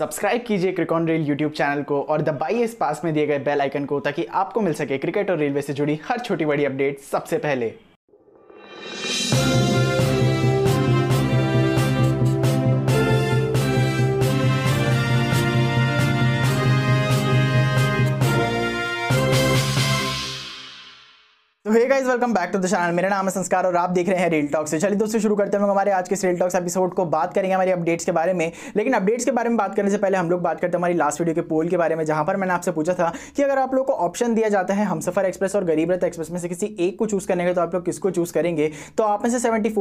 subscribe कीजिए क्रिकॉन rail YouTube channel को और दबाइए इस पास में दिए गए बेल आइकन को ताकि आपको मिल सके क्रिकेट और रेलवे से जुड़ी हर छोटी बड़ी अपडेट सबसे पहले तो hey guys welcome back to the channel मेरा नाम है संस्कार और आप देख रहे हैं रेल टॉक से चलिए दोस्तों शुरू करते हैं हमारे आज के रेल टॉक्स एपिसोड को बात करेंगे हमारी अपडेट्स के बारे में लेकिन अपडेट्स के बारे में बात करने से पहले हम लोग बात करते हैं हमारी लास्ट वीडियो के पोल के बारे में जहां पर मैंने आपसे पूछा था कि अगर आप लोग को ऑप्शन दिया जाता है हम एक्सप्रेस और गरीब रथ एक्सप्रेस में से किसी एक को चूज करने का तो आप लोग किसको चूज करेंगे तो आप में से सेवेंटी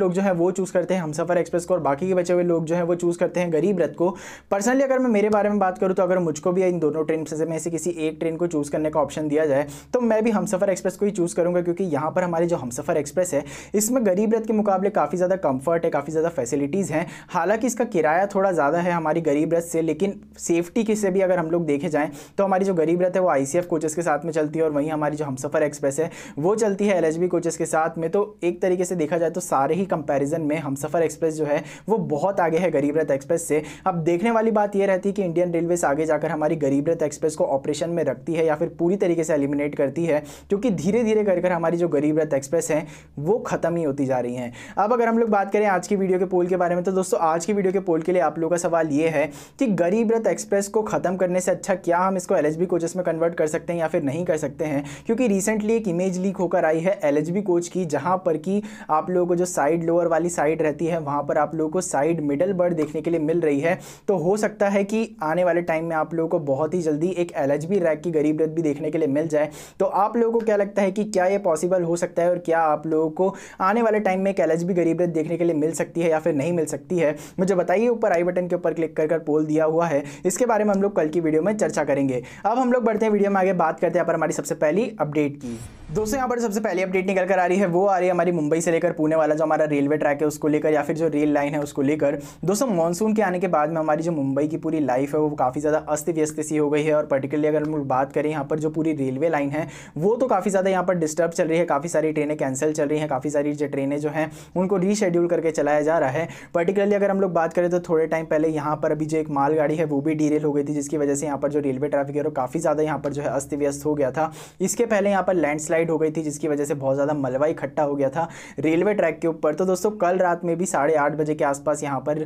लोग जो है वो चूज करते हैं हम एक्सप्रेस को और बाकी के बचे हुए लोग जो है वो चूज करते हैं गरीब रथ को पर्सनली अगर मैं मेरे बारे में बात करूँ तो अगर मुझको भी इन दोनों ट्रेन से किसी एक ट्रेन को चूज करने का ऑप्शन दिया जाए तो मैं भी हम एक्सप्रेस को ही चूज यूज़ करूँगा क्योंकि यहाँ पर हमारी जो हमसफ़र एक्सप्रेस है इसमें गरीब रथ के मुकाबले काफ़ी ज़्यादा कम्फर्ट है काफ़ी ज़्यादा फैसिलिटीज़ हैं हालाँकि इसका किराया थोड़ा ज़्यादा है हमारी गरीब रथ से लेकिन सेफ्टी के से भी अगर हम लोग देखे जाएँ तो हमारी जो गरीब रथ है वो आई कोचेस के साथ में चलती है और वहीं हमारी जो हमसफ़र एक्सप्रेस है वो चलती है एल कोचेस के साथ में तो एक तरीके से देखा जाए तो सारे ही कंपेरिजन में हमसफ़र एक्सप्रेस जो है वो बहुत आगे है गरीब रथ एक्सप्रेस से अब देखने वाली बात यह रहती है कि इंडियन रेलवेज आगे जाकर हमारी गरीब रथ एक्सप्रेस को ऑपरेशन में रखती है या फिर पूरी तरीके से एलिमिनेट करती है क्योंकि धीरे धीरे कर कर हमारी जो गरीब रथ एक्सप्रेस है वो ख़त्म ही होती जा रही हैं अब अगर हम लोग बात करें आज की वीडियो के पोल के बारे में तो दोस्तों आज की वीडियो के पोल के लिए आप लोगों का सवाल ये है कि गरीब रथ एक्सप्रेस को ख़त्म करने से अच्छा क्या हम इसको एल कोचेस में कन्वर्ट कर सकते हैं या फिर नहीं कर सकते हैं क्योंकि रिसेंटली एक इमेज लीक होकर आई है एल कोच की जहाँ पर कि आप लोगों को जो साइड लोअर वाली साइड रहती है वहाँ पर आप लोगों को साइड मिडल बर्ड देखने के लिए मिल रही है तो हो सकता है कि आने वाले टाइम में आप लोगों को बहुत ही जल्दी एक एल रैक की गरीब रथ भी देखने के लिए मिल जाए तो आप लोगों को क्या लगता है कि क्या ये पॉसिबल हो सकता है और क्या आप लोगों को आने वाले टाइम में एक एल गरीब रथ देखने के लिए मिल सकती है या फिर नहीं मिल सकती है मुझे बताइए ऊपर आई बटन के ऊपर क्लिक कर कर पोल दिया हुआ है इसके बारे में हम लोग कल की वीडियो में चर्चा करेंगे अब हम लोग बढ़ते हैं वीडियो में आगे बात करते हैं पर हमारी सबसे पहली अपडेट की दोस्तों यहाँ पर सबसे पहली अपडेट निकल कर आ रही है वो आ रही है हमारी मुंबई से लेकर पुणे वाला जो हमारा रेलवे ट्रैक है उसको लेकर या फिर जो रेल लाइन है उसको लेकर दोस्तों मानसून के आने के बाद में हमारी जो मुंबई की पूरी लाइफ है वो काफ़ी ज़्यादा अस्त व्यस्त सी हो गई है और पर्टिकुलरली अगर हम लोग बात करें यहाँ पर जो पूरी रेलवे लाइन है वो तो काफ़ी ज़्यादा यहाँ पर डिस्टर्ब चल रही है काफ़ी सारी ट्रेनें कैंसिल चल रही हैं काफ़ी सारी जो ट्रेनें जो हैं उनको रीशेड्यूल करके चलाया जा रहा है पर्टिकुलरली अगर हम लोग बात करें तो थोड़े टाइम पहले यहाँ पर अभी जो एक मालगाड़ी है वो भी डीरेल हो गई थी जिसकी वजह से यहाँ पर जो रेलवे ट्रैफिक है वो काफ़ी ज़्यादा यहाँ पर जो है अस्त व्यस्त हो गया था इसके पहले यहाँ पर लैंडस्लाइड हो गई थी जिसकी वजह से बहुत ज़्यादा मलबा इकट्ठा हो गया था रेलवे ट्रैक के ऊपर तो दोस्तों कल रात में भी साढ़े आठ बजे के आसपास यहाँ पर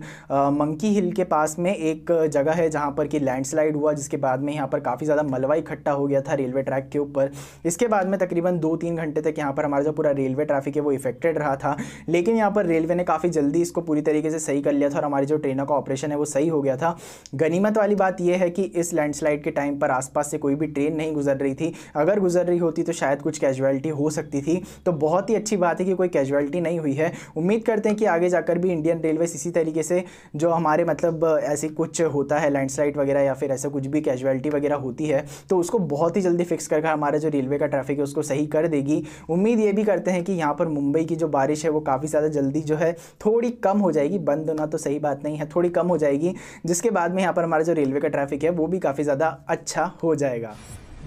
मंकी हिल के पास में एक जगह है जहाँ पर कि लैंडस्लाइड हुआ जिसके बाद में यहाँ पर काफ़ी ज़्यादा मलबा इकट्ठा हो गया था रेलवे ट्रैक के ऊपर इसके बाद में तकरीबन दो तीन घंटे तक यहाँ पर हमारा जो पूरा रेलवे ट्रैफिक है वो इफेक्टेड रहा था लेकिन यहाँ पर रेलवे ने काफ़ी जल्दी इसको पूरी तरीके से सही कर लिया था और हमारी जो ट्रेनों का ऑपरेशन है वो सही हो गया था गनीमत वाली बात यह है कि इस लैंडस्लाइड के टाइम पर आसपास से कोई भी ट्रेन नहीं गुजर रही थी अगर गुजर रही होती तो शायद कुछ कैजुअलिटी हो सकती थी तो बहुत ही अच्छी बात है कि कोई कैजुअलिटी नहीं हुई है उम्मीद करते हैं कि आगे जाकर भी इंडियन रेलवे इसी तरीके से जो हमारे मतलब ऐसे कुछ होता है लैंडस्लाइड वगैरह या फिर ऐसा कुछ भी कैजुअलिटी वगैरह होती है तो उसको बहुत ही जल्दी फिक्स करके हमारा जो रेलवे का ट्रैफिक है उसको सही कर कर देगी उम्मीद ये भी करते हैं कि यहाँ पर मुंबई की जो बारिश है वो काफ़ी ज़्यादा जल्दी जो है थोड़ी कम हो जाएगी बंद होना तो सही बात नहीं है थोड़ी कम हो जाएगी जिसके बाद में यहाँ पर हमारा जो रेलवे का ट्रैफिक है वो भी काफ़ी ज़्यादा अच्छा हो जाएगा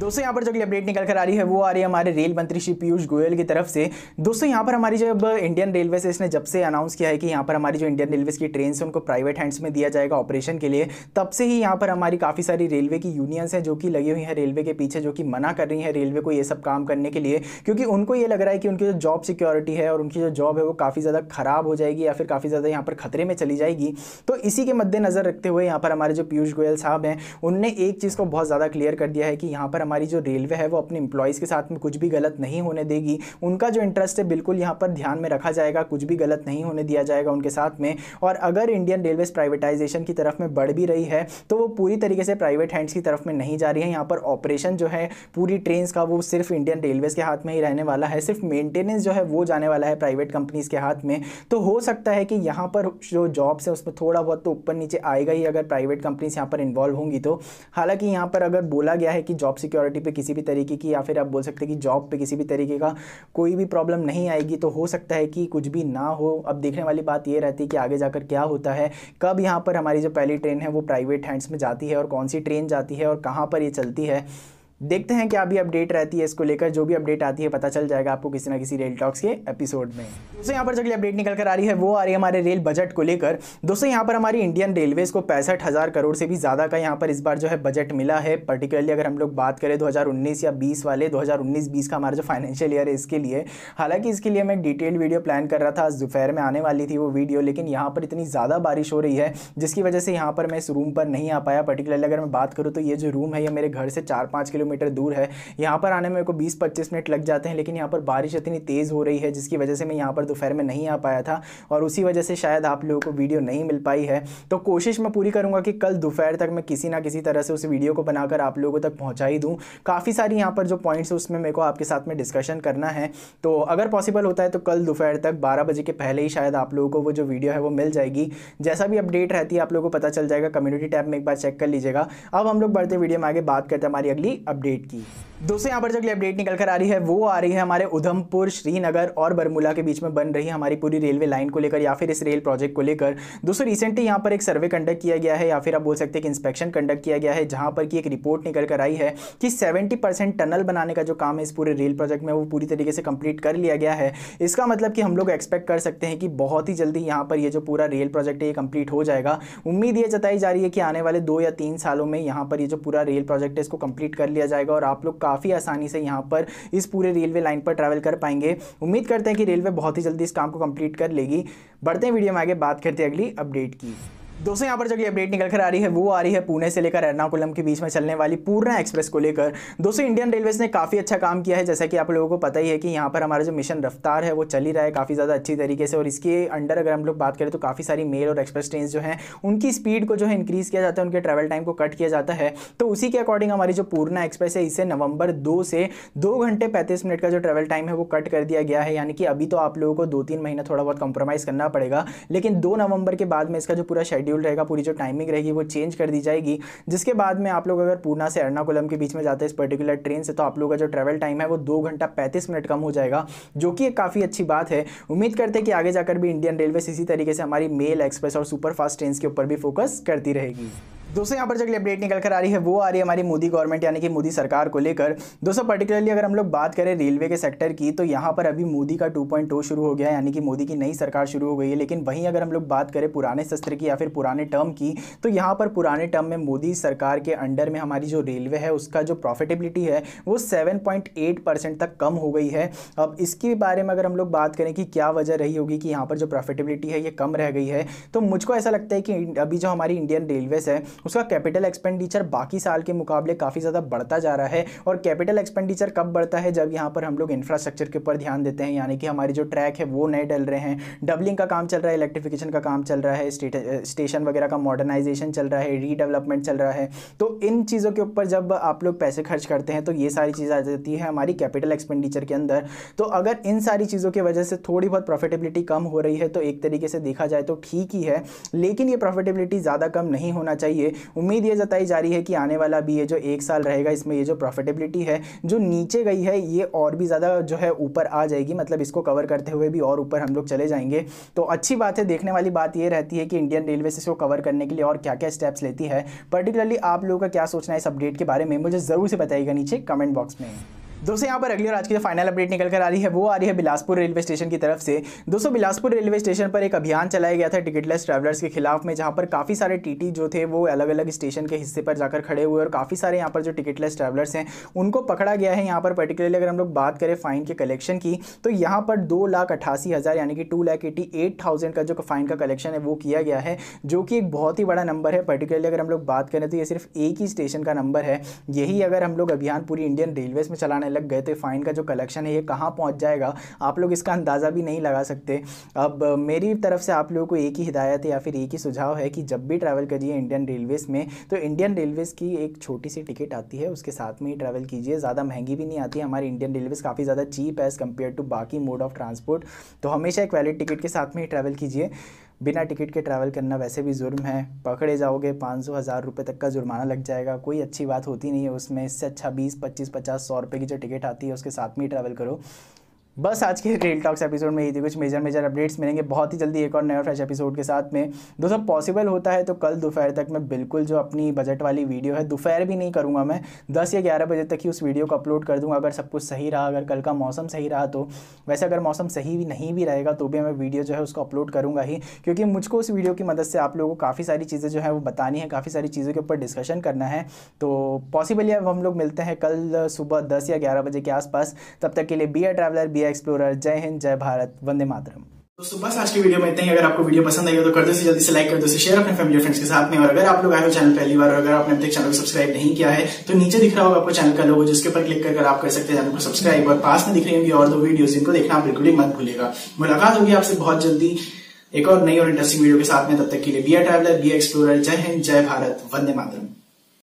दोस्तों यहाँ पर जो अगली अपडेट निकल कर आ रही है वो आ रही है हमारे रेल मंत्री श्री पीयूष गोयल की तरफ से दोस्तों यहाँ पर हमारी जब इंडियन रेलवे से इसने जब से अनाउंस किया है कि यहाँ पर हमारी जो इंडियन रेलवेज की ट्रेन है उनको प्राइवेट हैंड्स में दिया जाएगा ऑपरेशन के लिए तब से ही यहाँ पर हमारी काफ़ी सारी रेलवे की यूनियंस हैं जो कि लगी हुई हैं रेलवे के पीछे जो कि मना कर रही हैं रेलवे को ये सब काम करने के लिए क्योंकि उनको ये लग रहा है कि उनकी जो जॉब सिक्योरिटी है और उनकी जो जॉब है वो काफ़ी ज़्यादा खराब हो जाएगी या फिर काफ़ी ज़्यादा यहाँ पर खतरे में चली जाएगी तो इसी के मद्देनज़र रखते हुए यहाँ पर हमारे जो पीयूष गोयल साहब हैं उनने एक चीज़ को बहुत ज़्यादा क्लियर कर दिया है कि यहाँ पर हमारी जो रेलवे है वो अपने इंप्लॉयज़ के साथ में कुछ भी गलत नहीं होने देगी उनका जो इंटरेस्ट है बिल्कुल यहाँ पर ध्यान में रखा जाएगा कुछ भी गलत नहीं होने दिया जाएगा उनके साथ में और अगर इंडियन रेलवेज़ प्राइवेटाइजेशन की तरफ में बढ़ भी रही है तो वो पूरी तरीके से प्राइवेट हैंड्स की तरफ में नहीं जा रही है यहाँ पर ऑपरेशन जो है पूरी ट्रेन का वो सिर्फ इंडियन रेलवेज़ के हाथ में ही रहने वाला है सिर्फ मेंटेनेंस जो है वो जाने वाला है प्राइवेट कंपनीज़ के हाथ में तो हो सकता है कि यहाँ पर जो जॉब्स है उसमें थोड़ा बहुत तो ऊपर नीचे आएगा ही अगर प्राइवेट कंपनीज यहाँ पर इन्वॉल्व होंगी तो हालांकि यहाँ पर अगर बोला गया है कि जॉब सिक्योर सिक्योरिटी पे किसी भी तरीके की या फिर आप बोल सकते हैं कि जॉब पे किसी भी तरीके का कोई भी प्रॉब्लम नहीं आएगी तो हो सकता है कि कुछ भी ना हो अब देखने वाली बात ये रहती है कि आगे जाकर क्या होता है कब यहाँ पर हमारी जो पहली ट्रेन है वो प्राइवेट हैंड्स में जाती है और कौन सी ट्रेन जाती है और कहाँ पर ये चलती है देखते हैं क्या भी अपडेट रहती है इसको लेकर जो भी अपडेट आती है पता चल जाएगा आपको किसी ना किसी रेल टॉक्स के एपिसोड में दोस्तों यहाँ पर जो अपडेट निकल कर आ रही है वो आ रही है हमारे रेल बजट को लेकर दोस्तों यहाँ पर हमारी इंडियन रेलवेज को पैंसठ हज़ार करोड़ से भी ज़्यादा का यहाँ पर इस बार जो है बजट मिला है पर्टिकुलरली अगर हम लोग बात करें दो या बीस वाले दो हज़ार का हमारा जो फाइनेंशियल ईयर है इसके लिए हालांकि इसके लिए मैं डिटेल वीडियो प्लान कर रहा था दोपहर में आने वाली थी वो वीडियो लेकिन यहाँ पर इतनी ज़्यादा बारिश हो रही है जिसकी वजह से यहाँ पर मैं इस रूम पर नहीं आ पाया पर्टिकुलरली अगर मैं बात करूँ तो ये जो रूम है ये मेरे घर से चार पाँच किलोमीटर किलोमीटर दूर है यहाँ पर आने में को बीस पच्चीस मिनट लग जाते हैं लेकिन यहाँ पर बारिश इतनी तेज़ हो रही है जिसकी वजह से मैं यहाँ पर दोपहर में नहीं आ पाया था और उसी वजह से शायद आप लोगों को वीडियो नहीं मिल पाई है तो कोशिश मैं पूरी करूँगा कि कल दोपहर तक मैं किसी ना किसी तरह से उस वीडियो को बनाकर आप लोगों तक पहुँचा ही दूँ काफ़ी सारी यहाँ पर जो पॉइंट्स है उसमें मेरे को आपके साथ में डिस्कशन करना है तो अगर पॉसिबल होता है तो कल दोपहर तक बारह बजे के पहले ही शायद आप लोगों को वो जो वीडियो है वो मिल जाएगी जैसा भी अपडेट रहती है आप लोगों को पता चल जाएगा कम्युनिटी टैब में एक बार चेक कर लीजिएगा अब हम लोग बढ़ते वीडियो में आगे बात करते हैं हमारी अगली अपडेट अपडेट की दोस्तों यहाँ पर जो अगली अपडेट निकल कर आ रही है वो आ रही है हमारे उधमपुर श्रीनगर और बरमूला के बीच में बन रही हमारी पूरी रेलवे लाइन को लेकर या फिर इस रेल प्रोजेक्ट को लेकर दोस्तों रिसेंटली यहाँ पर एक सर्वे कंडक्ट किया गया है या फिर आप बोल सकते हैं कि इंस्पेक्शन कंडक्ट किया गया है जहाँ पर कि एक रिपोर्ट निकल कर आई है कि सेवेंटी टनल बनाने का जो काम है इस पूरे रेल प्रोजेक्ट में वो पूरी तरीके से कंप्लीट कर लिया गया है इसका मतलब कि हम लोग एक्सपेक्ट कर सकते हैं कि बहुत ही जल्दी यहाँ पर ये जो पूरा रेल प्रोजेक्ट है ये कंप्लीट हो जाएगा उम्मीद ये जताई जा रही है कि आने वाले दो या तीन सालों में यहाँ पर ये जो पूरा रेल प्रोजेक्ट है इसको कंप्लीट कर लिया जाएगा और आप लोग काफ़ी आसानी से यहाँ पर इस पूरे रेलवे लाइन पर ट्रैवल कर पाएंगे उम्मीद करते हैं कि रेलवे बहुत ही जल्दी इस काम को कंप्लीट कर लेगी बढ़ते हैं वीडियो में आगे बात करते हैं अगली अपडेट की दोस्तों यहाँ पर जो कि अपडेट निकल कर आ रही है वो आ रही है पुणे से लेकर एर्नाकुलम के बीच में चलने वाली पूर्णा एक्सप्रेस को लेकर दोस्तों इंडियन रेलवेज ने काफ़ी अच्छा काम किया है जैसा कि आप लोगों को पता ही है कि यहाँ पर हमारा जो मिशन रफ्तार है वो चल ही रहा है काफ़ी ज़्यादा अच्छी तरीके से और इसके अंडर अगर हम लोग बात करें तो काफ़ी सारी मेल और एक्सप्रेस ट्रेन जो है उनकी स्पीड को जो है इंक्रीज़ किया जाता है उनके ट्रैवल टाइम को कट किया जाता है तो उसी के अकॉर्डिंग हमारी जो पूर्णा एक्सप्रेस है इसे नवंबर दो से दो घंटे पैंतीस मिनट का जो ट्रेवल टाइम है वो कट कर दिया गया है यानी कि अभी तो आप लोगों को दो तीन महीना थोड़ा बहुत कॉम्प्रोमाइज़ करना पड़ेगा लेकिन दो नवंबर के बाद में इसका जो पूरा शेड्यूल शेड्यूल रहेगा पूरी जो टाइमिंग रहेगी वो चेंज कर दी जाएगी जिसके बाद में आप लोग अगर पूना से एर्नाकुलम के बीच में जाते हैं इस पर्टिकुलर ट्रेन से तो आप लोग का जो ट्रेवल टाइम है वो दो घंटा पैंतीस मिनट कम हो जाएगा जो कि एक काफ़ी अच्छी बात है उम्मीद करते हैं कि आगे जाकर भी इंडियन रेलवे इसी तरीके से हमारी मेल एक्सप्रेस और सुपरफास्ट ट्रेन के ऊपर भी फोकस करती रहेगी दोस्तों यहाँ पर जो अगली अपडेट निकल कर आ रही है वो आ रही है हमारी मोदी गवर्नमेंट यानी कि मोदी सरकार को लेकर दोस्तों पर्टिकुलरली अगर हम लोग बात करें रेलवे के सेक्टर की तो यहाँ पर अभी मोदी का 2.0 शुरू हो गया यानी कि मोदी की नई सरकार शुरू हो गई है लेकिन वहीं अगर हम लोग बात करें पुराने शस्त्र की या फिर पुराने टर्म की तो यहाँ पर पुराने टर्म में मोदी सरकार के अंडर में हमारी जो रेलवे है उसका जो प्रॉफिटेबिलिटी है वो सेवन तक कम हो गई है अब इसके बारे में अगर हम लोग बात करें कि क्या वजह रही होगी कि यहाँ पर जो प्रॉफिटेबिलिटी है ये कम रह गई है तो मुझको ऐसा लगता है कि अभी जो हमारी इंडियन रेलवेज़ है उसका कैपिटल एक्सपेंडिचर बाकी साल के मुकाबले काफ़ी ज़्यादा बढ़ता जा रहा है और कैपिटल एक्सपेंडिचर कब बढ़ता है जब यहाँ पर हम लोग इंफ्रास्ट्रक्चर के ऊपर ध्यान देते हैं यानी कि हमारी जो ट्रैक है वो नए डल रहे हैं डबलिंग का काम चल रहा है इलेक्ट्रिफिकेशन का काम चल रहा है स्टेशन वगैरह का मॉडर्नाइजेशन चल रहा है रीडेवलपमेंट चल रहा है तो इन चीज़ों के ऊपर जब आप लोग पैसे खर्च करते हैं तो ये सारी चीज़ आ जाती है हमारी कैपिटल एक्सपेंडिचर के अंदर तो अगर इन सारी चीज़ों की वजह से थोड़ी बहुत प्रॉफिटेबिलिटी कम हो रही है तो एक तरीके से देखा जाए तो ठीक ही है लेकिन ये प्रॉफिटेबिलिटी ज़्यादा कम नहीं होना चाहिए उम्मीद ये जताई जा रही है कि आने वाला भी ये जो एक साल रहेगा इसमें ये जो प्रॉफिटेबिलिटी है जो नीचे गई है ये और भी ज़्यादा जो है ऊपर आ जाएगी मतलब इसको कवर करते हुए भी और ऊपर हम लोग चले जाएंगे तो अच्छी बात है देखने वाली बात ये रहती है कि इंडियन रेलवे इसको कवर करने के लिए और क्या क्या स्टेप्स लेती है पर्टिकुलरली आप लोगों का क्या सोचना है इस अपडेट के बारे में मुझे ज़रूर से बताइएगा नीचे कमेंट बॉक्स में दोस्तों यहाँ पर अगली और आज की जो फाइनल अपडेट निकल कर आ रही है वो आ रही है बिलासपुर रेलवे स्टेशन की तरफ से दोस्तों बिलासपुर रेलवे स्टेशन पर एक अभियान चलाया गया था टिकटलेस ट्रैवलर्स के खिलाफ में जहाँ पर काफ़ी सारे टीटी जो थे वो अलग अलग स्टेशन के हिस्से पर जाकर खड़े हुए और काफ़ी सारे यहाँ पर जो टिकटलेस ट्रैवलर्स हैं उनको पकड़ा गया है यहाँ पर पर्टिकुलरली अगर हम लोग बात करें फाइन के कलेक्शन की तो यहाँ पर दो लाख अट्ठासी हज़ार यानी कि two lakh eighty eight thousand का जो फाइन का कलेक्शन है वो किया गया है जो कि एक बहुत ही बड़ा नंबर है पर्टिकुलरली अगर हम लोग बात करें तो ये सिर्फ एक ही स्टेशन का नंबर है यही अगर हम लोग अभियान पूरी इंडियन रेलवेज़ में चलाने लग गए तो फाइन का जो कलेक्शन है ये कहाँ पहुँच जाएगा आप लोग इसका अंदाज़ा भी नहीं लगा सकते अब मेरी तरफ से आप लोगों को एक ही हिदायत या फिर एक ही सुझाव है कि जब भी ट्रैवल करिए इंडियन रेलवेज़ में तो इंडियन रेलवेज़ की एक छोटी सी टिकट आती है उसके साथ में ही ट्रैवल कीजिए ज़्यादा महंगी भी नहीं आती है हमारी इंडियन रेलवेज़ काफ़ी ज़्यादा चीप है एज़ कम्पेयर टू बाकी मोड ऑफ ट्रांसपोर्ट तो हमेशा एक वैलिड टिकट के साथ में ही ट्रैवल कीजिए बिना टिकट के ट्रैवल करना वैसे भी जुर्म है पकड़े जाओगे पाँच सौ हज़ार रुपये तक का जुर्माना लग जाएगा कोई अच्छी बात होती नहीं है उसमें इससे अच्छा बीस पच्चीस पचास सौ रुपये की जो टिकट आती है उसके साथ में ही ट्रैवल करो बस आज के रेल टॉक्स एपिसोड में ये थी कुछ मेजर मेजर अपडेट्स मिलेंगे बहुत ही जल्दी एक और नया फ्रेश एपिसोड के साथ में दोस्तों पॉसिबल होता है तो कल दोपहर तक मैं बिल्कुल जो अपनी बजट वाली वीडियो है दोपहर भी नहीं करूँगा मैं 10 या 11 बजे तक ही उस वीडियो को अपलोड कर दूँगा अगर सब कुछ सही रहा अगर कल का मौसम सही रहा तो वैसे अगर मौसम सही भी नहीं भी रहेगा तो भी मैं वीडियो जो है उसको अपलोड करूँगा ही क्योंकि मुझको उस वीडियो की मदद से आप लोगों को काफ़ी सारी चीज़ें जो है वो बतानी है काफ़ी सारी चीज़ों के ऊपर डिस्कशन करना है तो पॉसिबली अब हम लोग मिलते हैं कल सुबह दस या ग्यारह बजे के आसपास तब तक के लिए be a traveller be India explorer जय हिंद जय भारत वंदे मातरम दोस्तों बस आज की वीडियो में इतना ही अगर आपको वीडियो पसंद आई तो कर दो से जल्दी से लाइक कर दो से शेयर अपने फैमिली फ्रेंड्स के साथ में और अगर आप लोग आए हो चैनल पहली बार और अगर आपने अभी तक चैनल को सब्सक्राइब नहीं किया है तो नीचे दिख रहा होगा आपको चैनल का लोगो जिसके ऊपर क्लिक कर आप कर सकते हैं चैनल को सब्सक्राइब और पास में दिख रही होगी और दो वीडियो जिनको देखना आप बिल्कुल ही मत भूलेगा मुलाकात होगी आपसे बहुत जल्दी एक और नई और इंटरेस्टिंग वीडियो के साथ में तब तक के लिए be a traveller be explore जय हिंद जय भारत वंदे मातरम